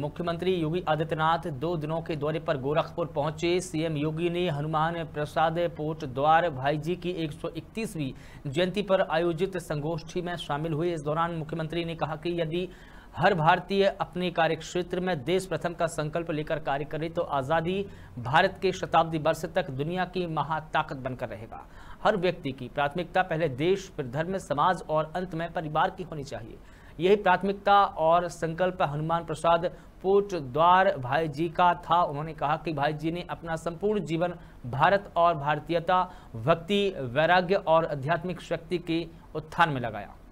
मुख्यमंत्री योगी आदित्यनाथ दो दिनों के दौरे पर गोरखपुर पहुंचे सीएम योगी ने हनुमान प्रसाद पोर्ट द्वार भाई जी की 131वीं जयंती पर आयोजित संगोष्ठी में शामिल हुए इस दौरान मुख्यमंत्री ने कहा कि यदि हर भारतीय अपने कार्य क्षेत्र में देश प्रथम का संकल्प लेकर कार्य करे तो आज़ादी भारत के शताब्दी वर्ष तक दुनिया की महाताकत बनकर रहेगा हर व्यक्ति की प्राथमिकता पहले देश फिर धर्म समाज और अंत में परिवार की होनी चाहिए यही प्राथमिकता और संकल्प हनुमान प्रसाद पोट द्वार भाई जी का था उन्होंने कहा कि भाई जी ने अपना संपूर्ण जीवन भारत और भारतीयता भक्ति वैराग्य और आध्यात्मिक शक्ति के उत्थान में लगाया